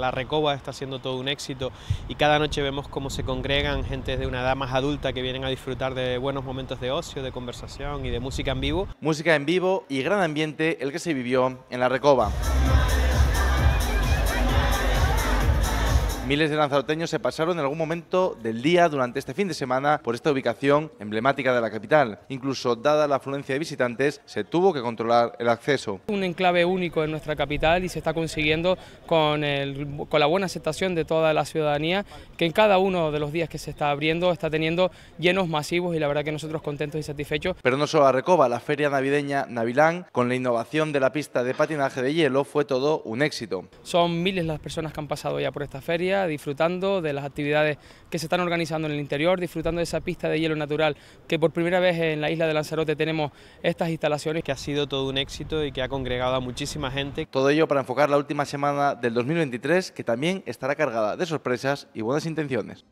La Recoba está siendo todo un éxito y cada noche vemos cómo se congregan gente de una edad más adulta que vienen a disfrutar de buenos momentos de ocio, de conversación y de música en vivo. Música en vivo y gran ambiente el que se vivió en La Recoba. Miles de lanzaroteños se pasaron en algún momento del día durante este fin de semana por esta ubicación emblemática de la capital. Incluso, dada la afluencia de visitantes, se tuvo que controlar el acceso. Un enclave único en nuestra capital y se está consiguiendo con, con la buena aceptación de toda la ciudadanía, que en cada uno de los días que se está abriendo está teniendo llenos masivos y la verdad que nosotros contentos y satisfechos. Pero no solo a Recoba, la feria navideña Navilán, con la innovación de la pista de patinaje de hielo, fue todo un éxito. Son miles las personas que han pasado ya por esta feria disfrutando de las actividades que se están organizando en el interior, disfrutando de esa pista de hielo natural que por primera vez en la isla de Lanzarote tenemos estas instalaciones. Que ha sido todo un éxito y que ha congregado a muchísima gente. Todo ello para enfocar la última semana del 2023 que también estará cargada de sorpresas y buenas intenciones.